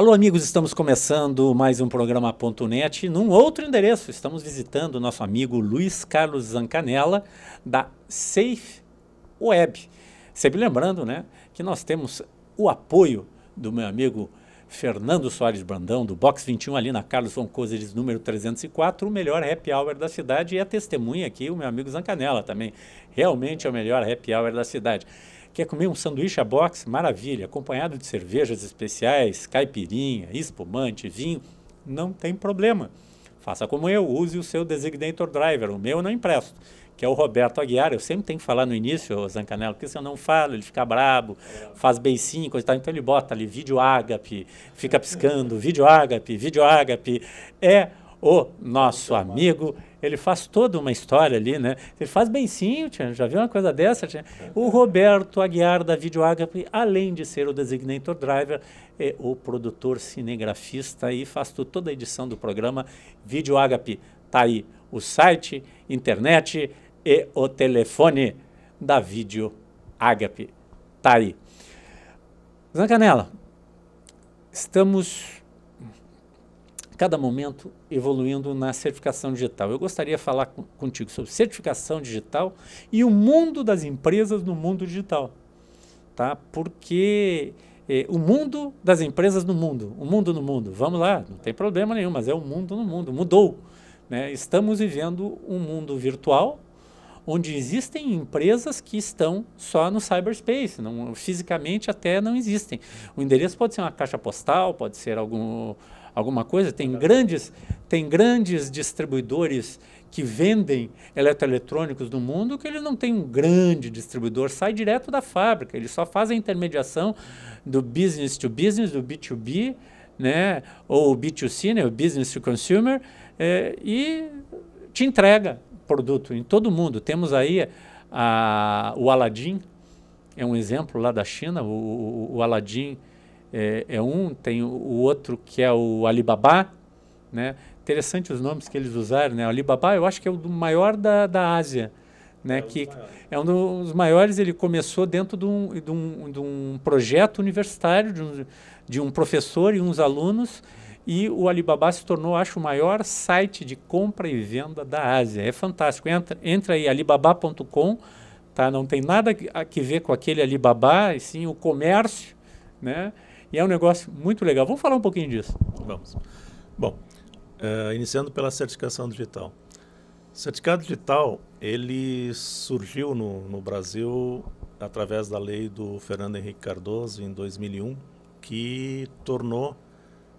Alô, amigos, estamos começando mais um programa Ponto .net num outro endereço. Estamos visitando o nosso amigo Luiz Carlos Zancanella, da Safe Web. Sempre lembrando né, que nós temos o apoio do meu amigo Fernando Soares Brandão, do Box 21, ali na Carlos von Cozeres, número 304, o melhor happy hour da cidade, e a é testemunha aqui, o meu amigo Zancanella também. Realmente é o melhor happy hour da cidade. Quer comer um sanduíche a box? Maravilha, acompanhado de cervejas especiais, caipirinha, espumante, vinho, não tem problema. Faça como eu, use o seu designator driver, o meu eu não empresto, que é o Roberto Aguiar. Eu sempre tenho que falar no início, Zancanelo, porque se eu não falo, ele fica brabo, faz beicinho, coisa e tal. Então ele bota ali vídeo ágape, fica piscando, vídeo ágape, vídeo ágape. É o nosso amigo. Ele faz toda uma história ali, né? Ele faz bem sim já viu uma coisa dessa? O Roberto Aguiar da Video além de ser o designator driver, é o produtor cinegrafista e faz toda a edição do programa Video Tá aí o site, internet e o telefone da Video Tá aí. Canela estamos cada momento evoluindo na certificação digital. Eu gostaria de falar contigo sobre certificação digital e o mundo das empresas no mundo digital, tá? Porque é, o mundo das empresas no mundo, o mundo no mundo, vamos lá, não tem problema nenhum, mas é o mundo no mundo, mudou. Né? Estamos vivendo um mundo virtual, onde existem empresas que estão só no cyberspace, não, fisicamente até não existem. O endereço pode ser uma caixa postal, pode ser algum alguma coisa, tem é grandes, tem grandes distribuidores que vendem eletroeletrônicos no mundo que ele não tem um grande distribuidor, sai direto da fábrica, ele só faz a intermediação do business to business, do B2B, né, ou B2C, né, o business to consumer, é, e te entrega produto em todo mundo. Temos aí a, o Aladdin, é um exemplo lá da China, o, o, o Aladdin é, é um, tem o outro que é o Alibaba, né? Interessante os nomes que eles usaram, né? O Alibaba, eu acho que é o maior da, da Ásia, né? É que é um dos maiores. Ele começou dentro de um, de um, de um projeto universitário de um, de um professor e uns alunos e o Alibaba se tornou, acho, o maior site de compra e venda da Ásia. É fantástico. Entra, entra aí, alibaba.com, tá? Não tem nada a que ver com aquele Alibaba, e sim o comércio, né? E é um negócio muito legal. Vamos falar um pouquinho disso. Vamos. Bom, uh, iniciando pela certificação digital. O certificado digital, ele surgiu no, no Brasil através da lei do Fernando Henrique Cardoso, em 2001, que tornou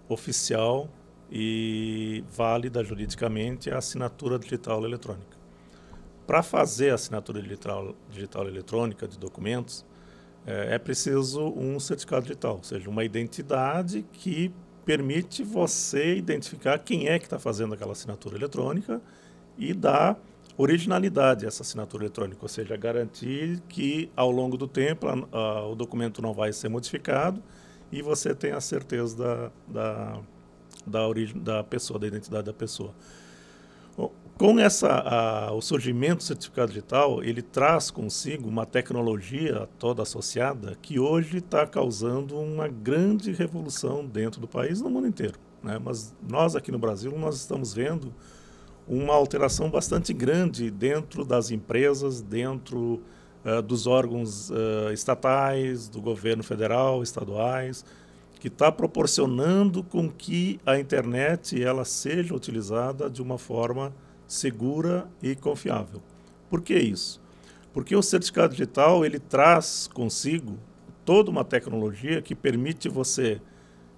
oficial e válida juridicamente a assinatura digital eletrônica. Para fazer a assinatura digital, digital eletrônica de documentos, é, é preciso um certificado digital, ou seja, uma identidade que permite você identificar quem é que está fazendo aquela assinatura eletrônica e dar originalidade a essa assinatura eletrônica, ou seja, garantir que ao longo do tempo a, a, o documento não vai ser modificado e você tem a certeza da, da, da origem da pessoa, da identidade da pessoa. Bom, com essa, a, o surgimento do certificado digital, ele traz consigo uma tecnologia toda associada que hoje está causando uma grande revolução dentro do país no mundo inteiro. Né? Mas nós aqui no Brasil, nós estamos vendo uma alteração bastante grande dentro das empresas, dentro uh, dos órgãos uh, estatais, do governo federal, estaduais, que está proporcionando com que a internet ela seja utilizada de uma forma segura e confiável. Por que isso? Porque o certificado digital ele traz consigo toda uma tecnologia que permite você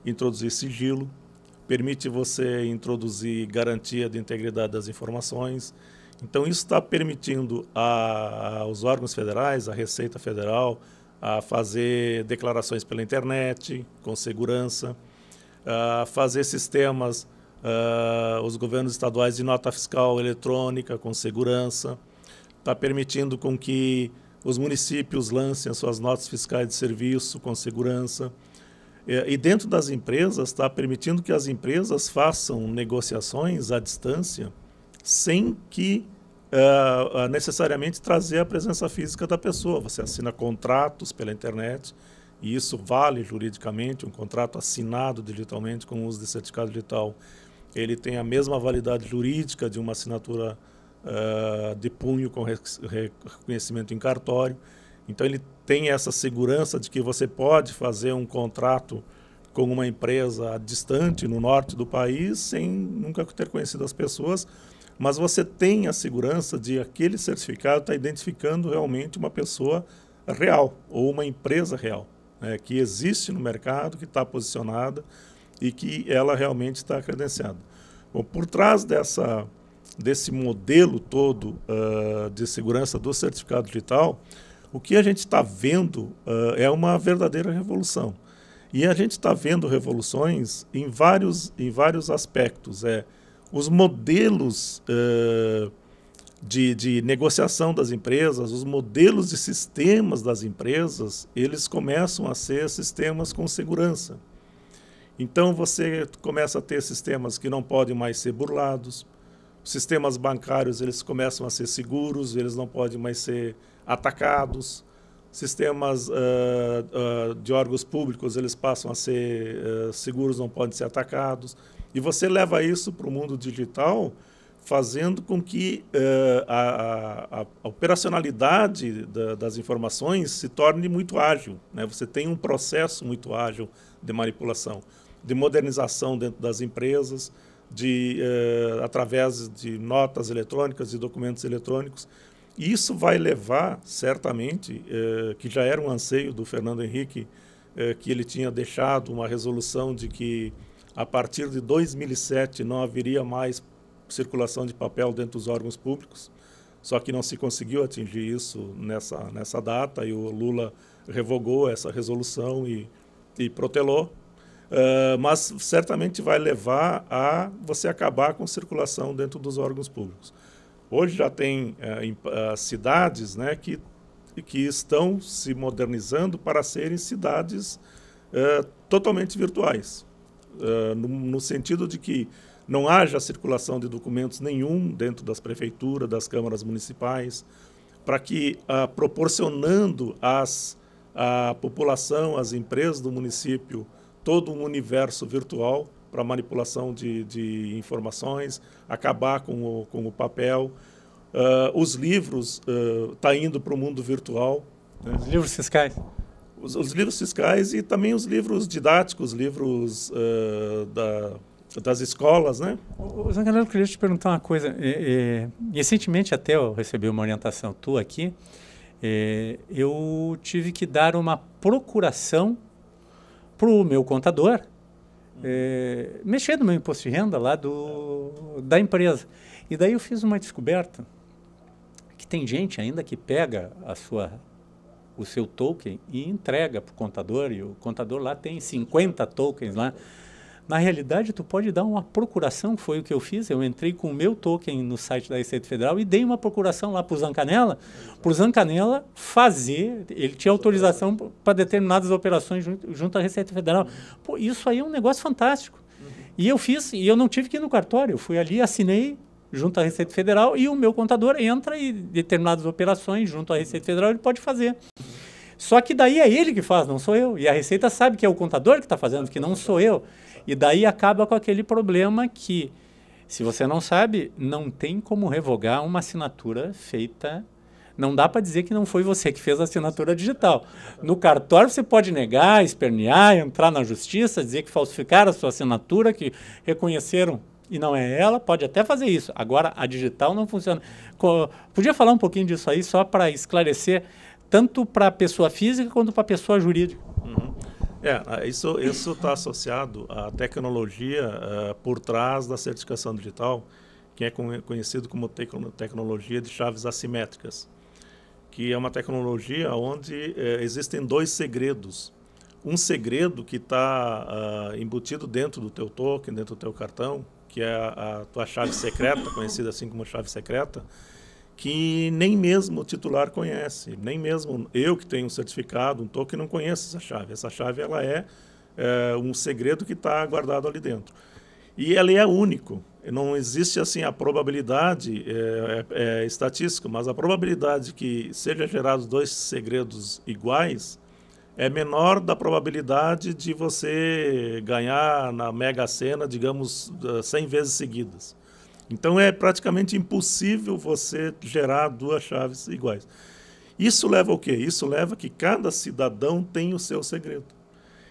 introduzir sigilo, permite você introduzir garantia de integridade das informações. Então, isso está permitindo a, aos órgãos federais, à Receita Federal, a fazer declarações pela internet com segurança, a fazer sistemas uh, os governos estaduais de nota fiscal eletrônica com segurança, está permitindo com que os municípios lancem as suas notas fiscais de serviço com segurança. E dentro das empresas, está permitindo que as empresas façam negociações à distância sem que uh, necessariamente trazer a presença física da pessoa. Você assina contratos pela internet e isso vale juridicamente, um contrato assinado digitalmente com o uso de certificado digital ele tem a mesma validade jurídica de uma assinatura uh, de punho com reconhecimento em cartório. Então, ele tem essa segurança de que você pode fazer um contrato com uma empresa distante no norte do país sem nunca ter conhecido as pessoas, mas você tem a segurança de aquele certificado estar tá identificando realmente uma pessoa real ou uma empresa real né, que existe no mercado, que está posicionada e que ela realmente está credenciada. Bom, por trás dessa, desse modelo todo uh, de segurança do certificado digital, o que a gente está vendo uh, é uma verdadeira revolução. E a gente está vendo revoluções em vários, em vários aspectos. É, os modelos uh, de, de, negociação das empresas, os modelos de sistemas das empresas, eles começam a ser sistemas com segurança. Então você começa a ter sistemas que não podem mais ser burlados, sistemas bancários eles começam a ser seguros, eles não podem mais ser atacados, sistemas uh, uh, de órgãos públicos eles passam a ser uh, seguros, não podem ser atacados. E você leva isso para o mundo digital, fazendo com que a, a, a, operacionalidade da, das informações se torne muito ágil. Né? Você tem um processo muito ágil de manipulação de modernização dentro das empresas, de, eh, através de notas eletrônicas e documentos eletrônicos. E isso vai levar, certamente, eh, que já era um anseio do Fernando Henrique, eh, que ele tinha deixado uma resolução de que a partir de 2007 não haveria mais circulação de papel dentro dos órgãos públicos. Só que não se conseguiu atingir isso nessa, nessa data e o Lula revogou essa resolução e, e protelou. Ah, mas certamente vai levar a você acabar com circulação dentro dos órgãos públicos. Hoje já tem uh, cidades né, que, que estão se modernizando para serem cidades uh, totalmente virtuais, ah, no, no, sentido de que não haja circulação de documentos nenhum dentro das prefeituras, das câmaras municipais, para que, proporcionando as à população, às empresas do município, todo um universo virtual para manipulação de, de, informações, acabar com o, com o papel. Uh, os livros estão uh, ah, tá indo para o mundo virtual. Né? Os livros fiscais. Os, os, livros fiscais e também os livros didáticos, livros uh, da, das escolas, né? Zangalelo, eu queria te perguntar uma coisa. É, é, recentemente até eu recebi uma orientação tua aqui. É, eu tive que dar uma procuração para o meu contador é, mexer no meu imposto de renda lá do, da empresa. E daí eu fiz uma descoberta que tem gente ainda que pega a sua o seu token e entrega para o contador, e o contador lá tem 50 tokens lá. Na realidade, tu pode dar uma procuração, foi o que eu fiz, eu entrei com o meu token no site da Receita Federal e dei uma procuração lá para o Zancanela, para o Zancanela fazer, ele tinha autorização para determinadas operações junto, junto à Receita Federal. Pô, isso aí é um negócio fantástico. Uhum. E eu fiz, e eu não tive que ir no cartório, eu fui ali, assinei, junto à Receita Federal e o meu contador entra e determinadas operações junto à Receita Federal ele pode fazer. Só que daí é ele que faz, não sou eu. E a Receita sabe que é o contador que está fazendo, que não sou eu. E daí acaba com aquele problema que, se você não sabe, não tem como revogar uma assinatura feita. Não dá para dizer que não foi você que fez a assinatura digital. No cartório você pode negar, espernear, entrar na justiça, dizer que falsificaram a sua assinatura, que reconheceram e não é ela, pode até fazer isso. Agora, a digital não funciona. Co podia falar um pouquinho disso aí, só para esclarecer, tanto para a pessoa física quanto para a pessoa jurídica? É, isso está associado à tecnologia uh, por trás da certificação digital, que é conhecido como tecnologia de chaves assimétricas, que é uma tecnologia onde uh, existem dois segredos. Um segredo que está uh, ah, embutido dentro do teu token, dentro do teu cartão, que é a, a tua chave secreta, conhecida assim como chave secreta, que nem mesmo o titular conhece, nem mesmo eu que tenho um certificado, um token, não conheço essa chave. Essa chave ela é, é um segredo que está guardado ali dentro. E ela é único. Não existe assim a probabilidade é, é, é, estatística, mas a probabilidade que seja gerados dois segredos iguais é menor da probabilidade de você ganhar na Mega Sena, digamos, 100 vezes seguidas. Então é praticamente impossível você gerar duas chaves iguais. Isso leva ao quê? Isso leva a que cada cidadão tem o seu segredo.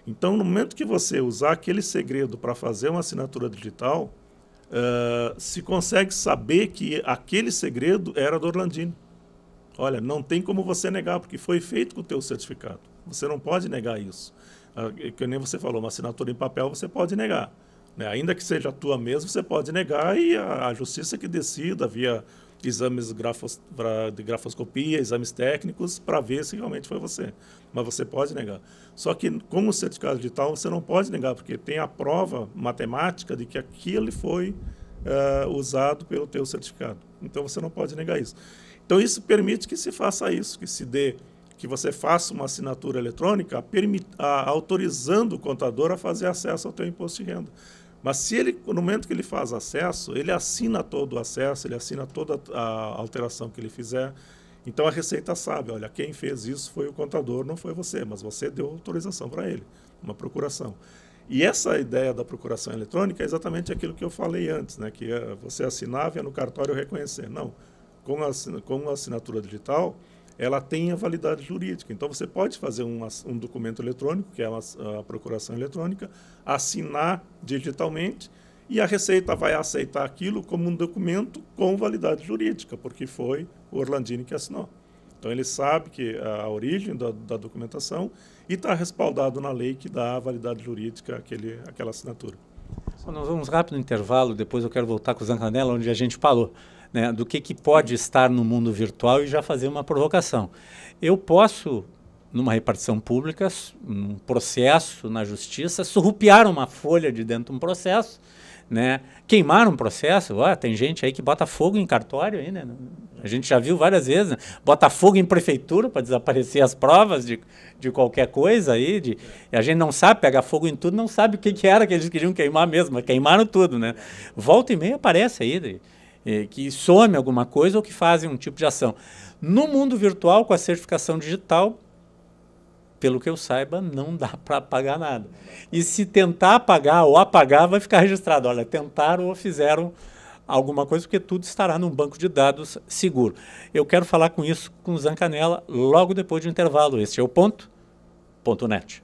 Então, no momento que você usar aquele segredo para fazer uma assinatura digital, uh, se consegue saber que aquele segredo era do Orlandino. Olha, não tem como você negar, porque foi feito com o teu certificado. Você não pode negar isso. Uh, que nem você falou, uma assinatura em papel você pode negar. Né? Ainda que seja tua mesmo, você pode negar e a, a justiça que decida via exames grafos, pra, de grafoscopia, exames técnicos, para ver se realmente foi você. Mas você pode negar. Só que com o certificado digital você não pode negar, porque tem a prova matemática de que aquilo foi uh, usado pelo teu certificado. Então você não pode negar isso. Então isso permite que se faça isso, que se dê que você faça uma assinatura eletrônica a, autorizando o contador a fazer acesso ao teu imposto de renda. Mas se ele, no momento que ele faz acesso, ele assina todo o acesso, ele assina toda a alteração que ele fizer. Então a Receita sabe, olha, quem fez isso foi o contador, não foi você, mas você deu autorização para ele, uma procuração. E essa ideia da procuração eletrônica é exatamente aquilo que eu falei antes, né? que é você assinava e é no cartório reconhecer. Não, com a, com assinatura digital, ela tem a validade jurídica. Então, você pode fazer um, um documento eletrônico, que é uma, a procuração eletrônica, assinar digitalmente e a Receita vai aceitar aquilo como um documento com validade jurídica, porque foi o Orlandini que assinou. Então, ele sabe que a origem da, da documentação e está respaldado na lei que dá a validade jurídica àquele, àquela assinatura. Bom, nós vamos rápido no intervalo, depois eu quero voltar com o Zancanella, onde a gente falou né, do que, que pode estar no mundo virtual e já fazer uma provocação. Eu posso, numa repartição pública, num processo na justiça, surrupiar uma folha de dentro de um processo, né, queimar um processo. Ó, tem gente aí que bota fogo em cartório aí, né? A gente já viu várias vezes, né? bota fogo em prefeitura para desaparecer as provas de, de qualquer coisa aí. De, e a gente não sabe, pega fogo em tudo, não sabe o que, que era que eles queriam queimar mesmo, mas queimaram tudo, né? Volta e meia aparece aí. De, eh, que some alguma coisa ou que fazem um tipo de ação. No mundo virtual, com a certificação digital, pelo que eu saiba, não dá para apagar nada. E se tentar apagar ou apagar, vai ficar registrado. Olha, tentaram ou fizeram alguma coisa, porque tudo estará num banco de dados seguro. Eu quero falar com isso com o Zancanella logo depois do intervalo. Este é o ponto. Ponto net.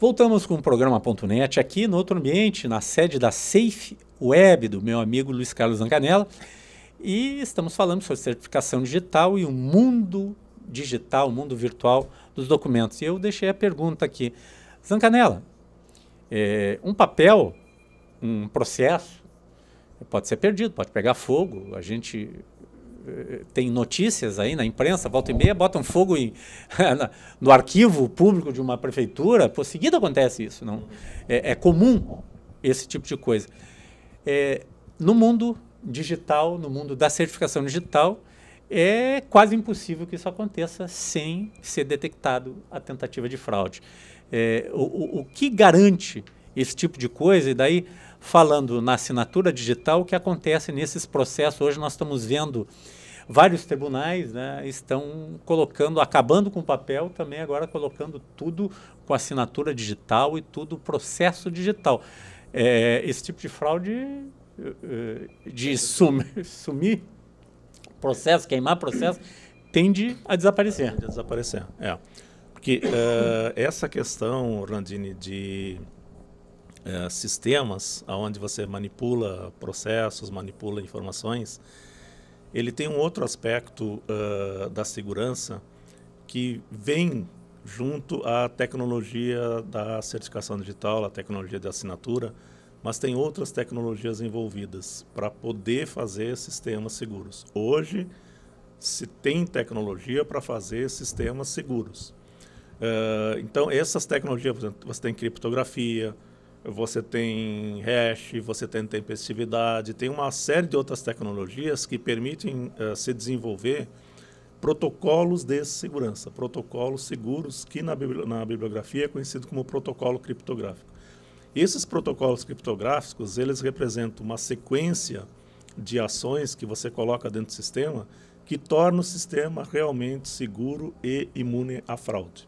Voltamos com o programa.net aqui no outro ambiente, na sede da Safe Web do meu amigo Luiz Carlos Zancanella E estamos falando sobre certificação digital e o mundo digital, o mundo virtual dos documentos. E eu deixei a pergunta aqui. Zancanella, é, um papel, um processo, pode ser perdido, pode pegar fogo, a gente tem notícias aí na imprensa, volta e meia, botam fogo em, no arquivo público de uma prefeitura, por seguida acontece isso. Não? É, é comum esse tipo de coisa. É, no mundo digital, no mundo da certificação digital, é quase impossível que isso aconteça sem ser detectado a tentativa de fraude. É, o, o, que garante esse tipo de coisa? E daí, falando na assinatura digital, o que acontece nesses processos? Hoje nós estamos vendo vários tribunais né, estão colocando, acabando com o papel, também agora colocando tudo com assinatura digital e tudo processo digital. É, esse tipo de fraude eh, de sumir, sumir processo, queimar processo, tende a desaparecer. Tende a desaparecer, é. Porque uh, essa questão, Randini, de uh, sistemas onde você manipula processos, manipula informações, ele tem um outro aspecto uh, da segurança que vem junto à tecnologia da certificação digital, à tecnologia de assinatura, mas tem outras tecnologias envolvidas para poder fazer sistemas seguros. Hoje, se tem tecnologia para fazer sistemas seguros. Uh, então, essas tecnologias, por exemplo, você tem criptografia, você tem hash, você tem tempestividade, tem uma série de outras tecnologias que permitem uh, se desenvolver protocolos de segurança, protocolos seguros que na, bibli na bibliografia é conhecido como protocolo criptográfico. Esses protocolos criptográficos, eles representam uma sequência de ações que você coloca dentro do sistema que torna o sistema realmente seguro e imune à fraude.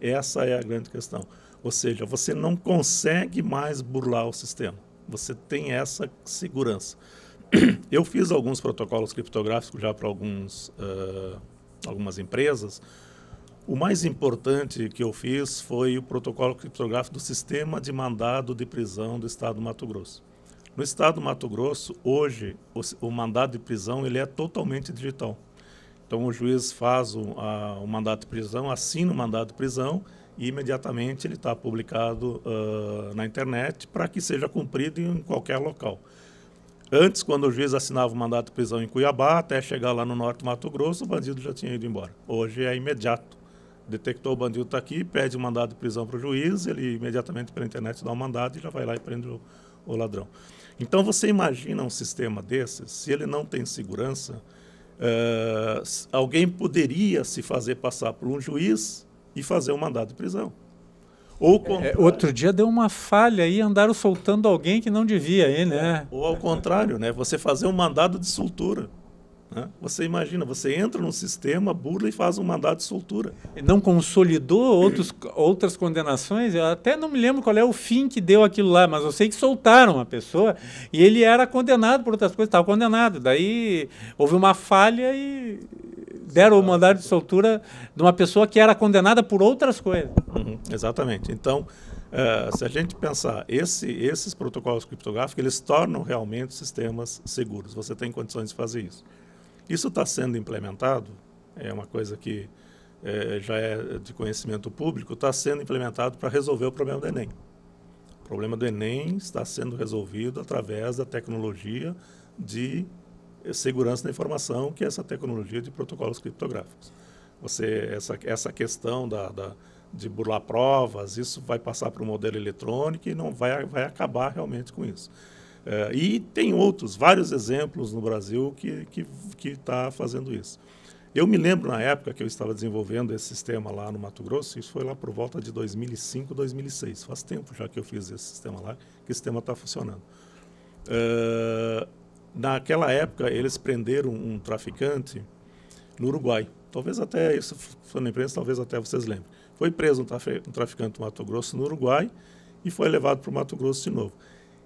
Essa é a grande questão. Ou seja, você não consegue mais burlar o sistema. Você tem essa segurança. Eu fiz alguns protocolos criptográficos já para alguns, uh, algumas empresas. O mais importante que eu fiz foi o protocolo criptográfico do sistema de mandado de prisão do Estado do Mato Grosso. No Estado do Mato Grosso, hoje, o, o mandado de prisão ele é totalmente digital. Então, o juiz faz o, a, o mandado de prisão, assina o mandado de prisão e imediatamente ele está publicado uh, na internet para que seja cumprido em qualquer local. Antes, quando o juiz assinava o mandato de prisão em Cuiabá, até chegar lá no norte do Mato Grosso, o bandido já tinha ido embora. Hoje é imediato. Detectou o bandido está aqui, pede o mandado de prisão para o juiz, ele imediatamente pela internet dá o mandado e já vai lá e prende o, o ladrão. Então você imagina um sistema desses, se ele não tem segurança, uh, alguém poderia se fazer passar por um juiz e fazer um mandado de prisão. Ou é, outro dia deu uma falha e andaram soltando alguém que não devia aí, né? É, ou ao contrário, né? Você fazer um mandado de soltura. Né? Você imagina, você entra no sistema, burla e faz um mandado de soltura. Não consolidou outros, outras condenações? Eu até não me lembro qual é o fim que deu aquilo lá, mas eu sei que soltaram a pessoa e ele era condenado por outras coisas, estava condenado. Daí houve uma falha e deram o mandado de soltura de uma pessoa que era condenada por outras coisas. Uhum, exatamente. Então, uh, se a gente pensar, esse, esses protocolos criptográficos, eles tornam realmente sistemas seguros. Você tem condições de fazer isso. Isso está sendo implementado, é uma coisa que é, já é de conhecimento público, está sendo implementado para resolver o problema do Enem. O problema do Enem está sendo resolvido através da tecnologia de é segurança da informação, que é essa tecnologia de protocolos criptográficos. Você, essa, essa questão da, da de burlar provas, isso vai passar para o modelo eletrônico e não vai, vai acabar realmente com isso. É, e tem outros, vários exemplos no Brasil que está que, que tá fazendo isso. Eu me lembro na época que eu estava desenvolvendo esse sistema lá no Mato Grosso, isso foi lá por volta de 2005, 2006. Faz tempo já que eu fiz esse sistema lá, que o sistema está funcionando. Uh, Naquela época, eles prenderam um traficante no Uruguai. Talvez até, isso foi na imprensa, talvez até vocês lembrem. Foi preso um traficante do Mato Grosso no Uruguai e foi levado para o Mato Grosso de novo.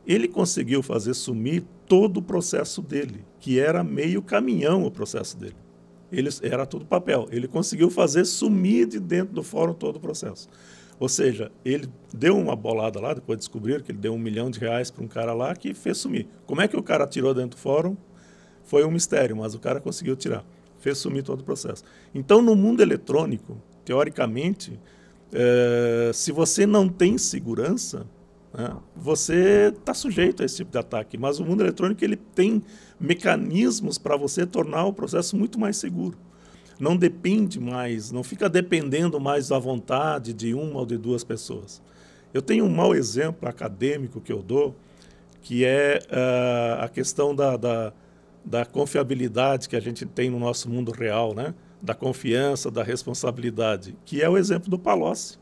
Ele conseguiu fazer sumir todo o processo dele, que era meio caminhão o processo dele. Ele, era tudo papel. Ele conseguiu fazer sumir de dentro do fórum todo o processo. Ou seja, ele deu uma bolada lá, depois descobriram que ele deu um milhão de reais para um cara lá que fez sumir. Como é que o cara tirou dentro do fórum? Foi um mistério, mas o cara conseguiu tirar. Fez sumir todo o processo. Então, no mundo eletrônico, teoricamente, é, se você não tem segurança, né, você está sujeito a esse tipo de ataque. Mas o mundo eletrônico ele tem mecanismos para você tornar o processo muito mais seguro não depende mais, não fica dependendo mais da vontade de uma ou de duas pessoas. Eu tenho um mau exemplo acadêmico que eu dou, que é uh, a questão da, da, da, confiabilidade que a gente tem no nosso mundo real, né? da confiança, da responsabilidade, que é o exemplo do Palocci.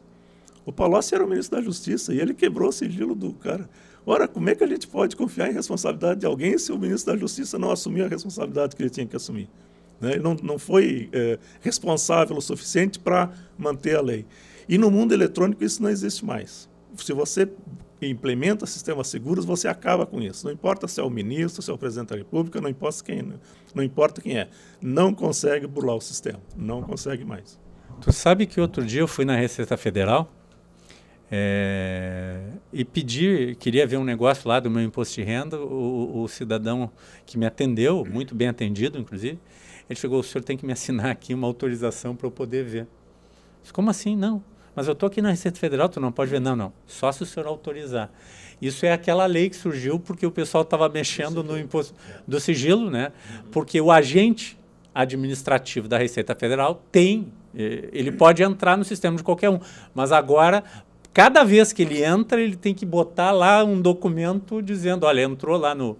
O Palocci era o ministro da Justiça e ele quebrou o sigilo do cara. Ora, como é que a gente pode confiar em responsabilidade de alguém se o ministro da Justiça não assumiu a responsabilidade que ele tinha que assumir? Né? Ele não, não foi é, responsável o suficiente para manter a lei. E no mundo eletrônico isso não existe mais. Se você implementa sistemas seguros, você acaba com isso. Não importa se é o ministro, se é o presidente da República, não importa quem, não, importa quem é. Não consegue burlar o sistema, não consegue mais. Tu sabe que outro dia eu fui na Receita Federal é, e pedi, queria ver um negócio lá do meu imposto de renda. O, o cidadão que me atendeu, muito bem atendido, inclusive, ele chegou, o senhor tem que me assinar aqui uma autorização para eu poder ver. Eu disse, Como assim? Não. Mas eu estou aqui na Receita Federal, tu não pode ver. Não, não. Só se o senhor autorizar. Isso é aquela lei que surgiu porque o pessoal estava mexendo no imposto do sigilo, né? Porque o agente administrativo da Receita Federal tem, eh, ele pode entrar no sistema de qualquer um, mas agora cada vez que ele entra, ele tem que botar lá um documento dizendo, olha, entrou lá no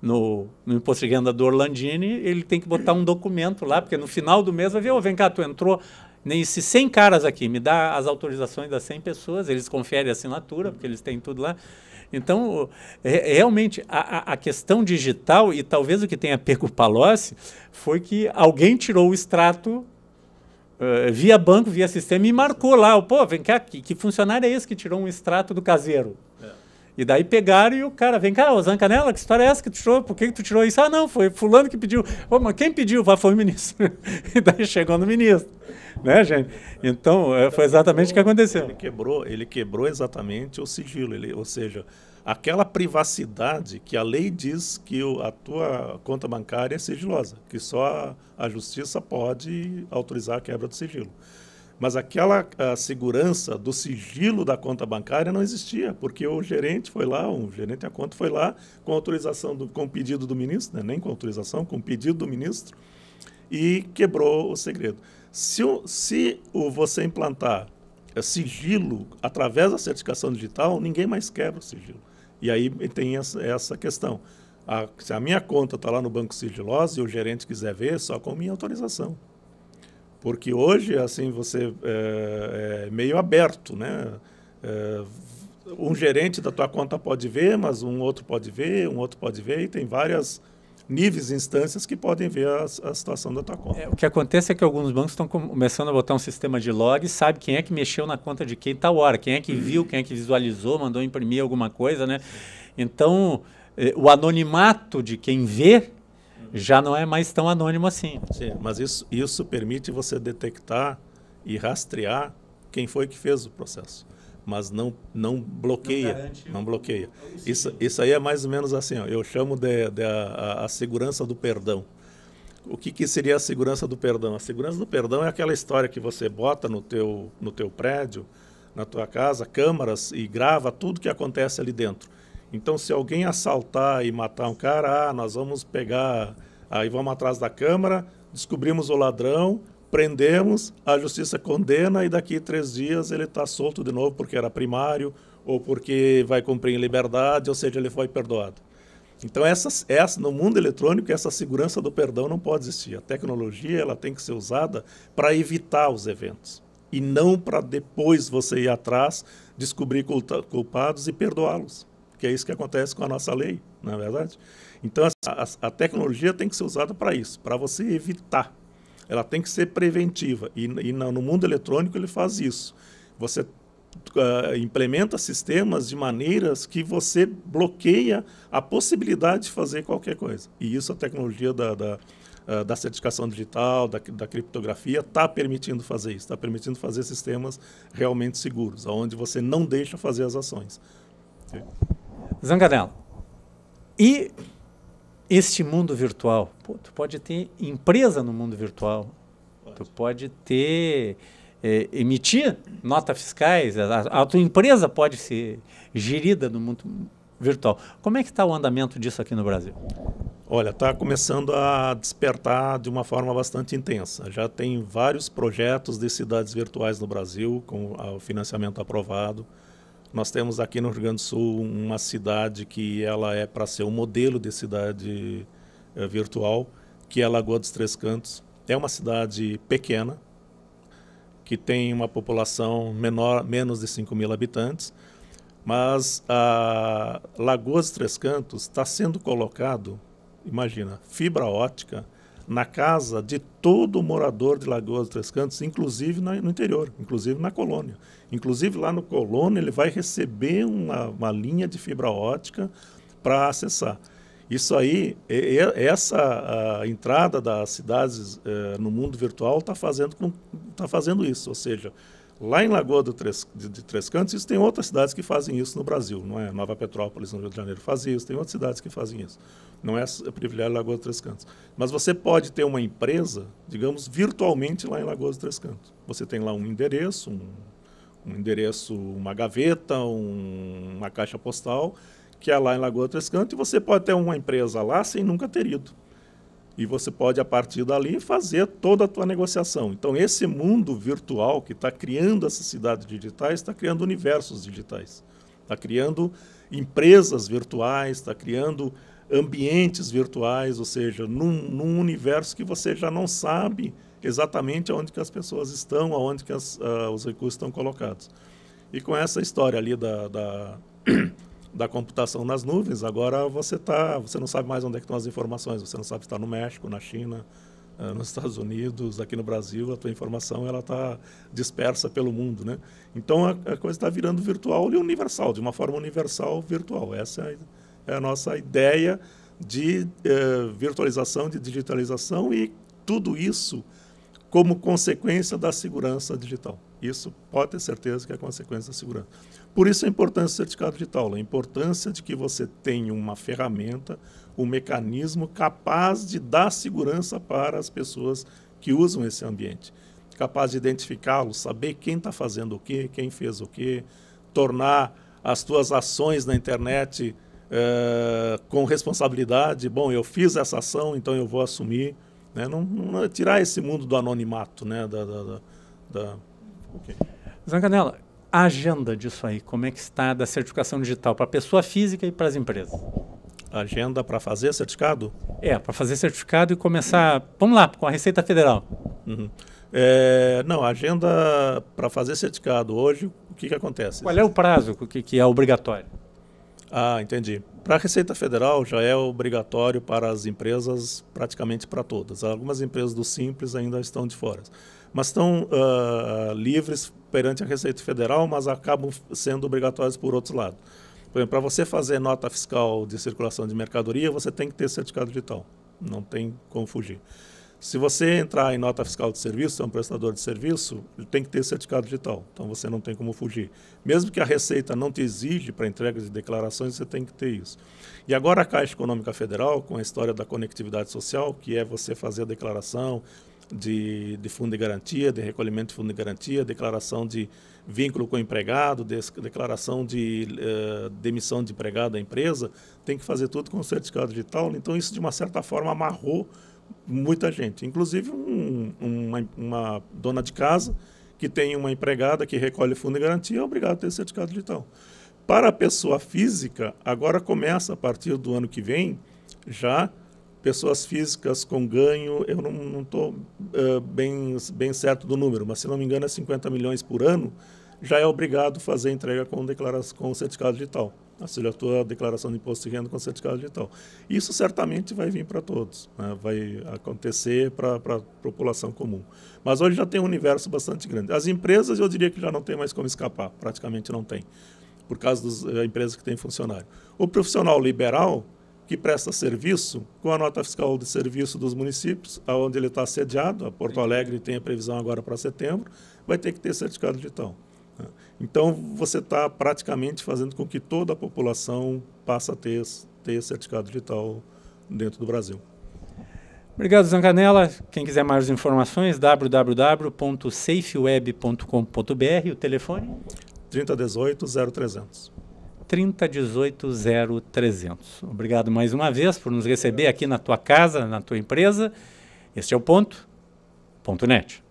no, no imposto de renda do Orlandini, ele tem que botar um documento lá, porque no final do mês vai ver, oh, vem cá, tu entrou nesses 100 caras aqui, me dá as autorizações das 100 pessoas, eles conferem a assinatura, porque eles têm tudo lá. Então, é, realmente, a, a, questão digital, e talvez o que tenha pego o Palocci, foi que alguém tirou o extrato uh, via banco, via sistema, e marcou lá, pô, vem cá, que, que funcionário é esse que tirou um extrato do caseiro? E daí pegaram e o cara, vem cá, ô Zancanella, que história é essa que tu tirou? Por que, que tu tirou isso? Ah, não, foi fulano que pediu. Ô, mas quem pediu? Vai, foi o ministro. e daí chegou no ministro. Né, gente? Então, então foi exatamente o que aconteceu. Ele quebrou, ele quebrou exatamente o sigilo, ele, ou seja, aquela privacidade que a lei diz que o, a tua conta bancária é sigilosa, que só a justiça pode autorizar a quebra do sigilo. Mas aquela segurança do sigilo da conta bancária não existia, porque o gerente foi lá, o gerente da conta foi lá com autorização, do, com pedido do ministro, né? nem com autorização, com pedido do ministro, e quebrou o segredo. Se, o, se o, você implantar eh, sigilo através da certificação digital, ninguém mais quebra o sigilo. E aí tem essa, essa questão. A, se a minha conta está lá no Banco Sigilosa e o gerente quiser ver, só com minha autorização. Porque hoje, assim, você é, é meio aberto, né? É, um gerente da tua conta pode ver, mas um outro pode ver, um outro pode ver, e tem várias níveis, instâncias que podem ver a, a situação da tua conta. É, o que acontece é que alguns bancos estão começando a botar um sistema de log e sabe quem é que mexeu na conta de quem tal tá hora, quem é que viu, uhum. quem é que visualizou, mandou imprimir alguma coisa, né? Então, é, o anonimato de quem vê já não é mais tão anônimo assim. Sim, mas isso, isso permite você detectar e rastrear quem foi que fez o processo. Mas não, não bloqueia. Não, não bloqueia. Isso, isso aí é mais ou menos assim, ó, eu chamo de, de a, a, segurança do perdão. O que, que seria a segurança do perdão? A segurança do perdão é aquela história que você bota no teu, no teu prédio, na tua casa, câmaras e grava tudo que acontece ali dentro então, se alguém assaltar e matar um cara, ah, nós vamos pegar, aí vamos atrás da Câmara, descobrimos o ladrão, prendemos, a justiça condena e daqui três dias ele está solto de novo porque era primário ou porque vai cumprir em liberdade, ou seja, ele foi perdoado. Então, essa, no mundo eletrônico, essa segurança do perdão não pode existir. A tecnologia ela tem que ser usada para evitar os eventos e não para depois você ir atrás, descobrir culpados e perdoá-los que é isso que acontece com a nossa lei, não é verdade? Então, a, a tecnologia tem que ser usada para isso, para você evitar. Ela tem que ser preventiva. E, e no mundo eletrônico ele faz isso. Você uh, implementa sistemas de maneiras que você bloqueia a possibilidade de fazer qualquer coisa. E isso a tecnologia da, da ah, da certificação digital, da, da criptografia, está permitindo fazer isso, está permitindo fazer sistemas realmente seguros, onde você não deixa fazer as ações. Okay. Zanganello, E este mundo virtual, Pô, tu pode ter empresa no mundo virtual, pode. tu pode ter é, emitir notas fiscais, a, a, tua empresa pode ser gerida no mundo virtual. Como é que está o andamento disso aqui no Brasil? Olha, está começando a despertar de uma forma bastante intensa. Já tem vários projetos de cidades virtuais no Brasil com o financiamento aprovado. Nós temos aqui no Rio Grande do Sul uma cidade que ela é para ser um modelo de cidade é, virtual, que é a Lagoa dos Três Cantos. É uma cidade pequena, que tem uma população menor, menos de 5 mil habitantes, mas a Lagoa dos Três Cantos está sendo colocado, imagina, fibra ótica na casa de todo morador de Lagoa dos Três Cantos, inclusive na, no interior, inclusive na colônia. Inclusive lá no colônia ele vai receber uma, uma linha de fibra ótica para acessar. Isso aí, essa entrada das cidades eh, no mundo virtual está fazendo, tá fazendo isso, ou seja, Lá em Lagoa do de, de Três Cantos, isso tem outras cidades que fazem isso no Brasil, não é? Nova Petrópolis, no Rio de Janeiro, fazia isso, tem outras cidades que fazem isso. Não é, é privilégio Lagoa do Três Cantos. Mas você pode ter uma empresa, digamos, virtualmente lá em Lagoa do Três Cantos. Você tem lá um endereço, um, um endereço, uma gaveta, um, uma caixa postal, que é lá em Lagoa do Três Cantos, e você pode ter uma empresa lá sem nunca ter ido e você pode, a partir dali, fazer toda a tua negociação. Então, esse mundo virtual que está criando essas cidades digitais está criando universos digitais, está criando empresas virtuais, está criando ambientes virtuais, ou seja, num, num, universo que você já não sabe exatamente aonde que as pessoas estão, aonde que as, uh, os recursos estão colocados. E com essa história ali da, da da computação nas nuvens, agora você tá, você não sabe mais onde é estão as informações, você não sabe se está no México, na China, eh, nos Estados Unidos, aqui no Brasil, a tua informação ela está dispersa pelo mundo, né? Então a, a coisa está virando virtual e universal, de uma forma universal virtual. Essa é a, é a nossa ideia de eh, virtualização, de digitalização e tudo isso como consequência da segurança digital. Isso pode ter certeza que é consequência da segurança. Por isso a importância do certificado digital, a importância de que você tenha uma ferramenta, um mecanismo capaz de dar segurança para as pessoas que usam esse ambiente, capaz de identificá-lo, saber quem está fazendo o que, quem fez o que, tornar as tuas ações na internet uh, com responsabilidade. Bom, eu fiz essa ação, então eu vou assumir né? Não, não, é tirar esse mundo do anonimato, né? Da, da, da, da... Okay. a agenda disso aí, como é que está da certificação digital para a pessoa física e para as empresas? Agenda para fazer certificado? É, para fazer certificado e começar, vamos lá, com a Receita Federal. Uhum. É, não, agenda para fazer certificado hoje, o que, que acontece? Qual é o prazo que, que é obrigatório? Ah, entendi. Para a Receita Federal já é obrigatório para as empresas, praticamente para todas. Algumas empresas do Simples ainda estão de fora. Mas estão uh, livres perante a Receita Federal, mas acabam sendo obrigatórios por outro lado. Por exemplo, para você fazer nota fiscal de circulação de mercadoria, você tem que ter certificado digital. Não tem como fugir. Se você entrar em nota fiscal de serviço, é um prestador de serviço, ele tem que ter certificado digital. Então você não tem como fugir. Mesmo que a Receita não te exige para entrega de declarações, você tem que ter isso. E agora a Caixa Econômica Federal, com a história da conectividade social, que é você fazer a declaração de, de fundo de garantia, de recolhimento de fundo de garantia, declaração de vínculo com o empregado, de, declaração de uh, demissão de empregado da empresa, tem que fazer tudo com certificado digital. Então isso, de uma certa forma, amarrou muita gente. Inclusive um, uma, uma, dona de casa que tem uma empregada que recolhe fundo de garantia é obrigado a ter certificado digital. Para a pessoa física, agora começa a partir do ano que vem já pessoas físicas com ganho, eu não estou uh, bem, bem certo do número, mas se não me engano é 50 milhões por ano, já é obrigado a fazer entrega com declaração com certificado digital. Né? seja, a tua declaração de imposto de renda com certificado digital. Isso certamente vai vir para todos, né? vai acontecer para a população comum. Mas hoje já tem um universo bastante grande. As empresas, eu diria que já não tem mais como escapar, praticamente não tem, por causa das uh, eh, empresas que têm funcionário. O profissional liberal, que presta serviço, com a nota fiscal de serviço dos municípios, aonde ele está sediado, a Porto Alegre tem a previsão agora para setembro, vai ter que ter certificado digital. Né? Então, você está praticamente fazendo com que toda a população passe a ter, ter certificado digital dentro do Brasil. Obrigado, Zancanella. Quem quiser mais informações, www.safeweb.com.br. O telefone? 3018-0300. 3018-0300. Obrigado mais uma vez por nos receber aqui na tua casa, na tua empresa. Este é o Ponto, ponto .net.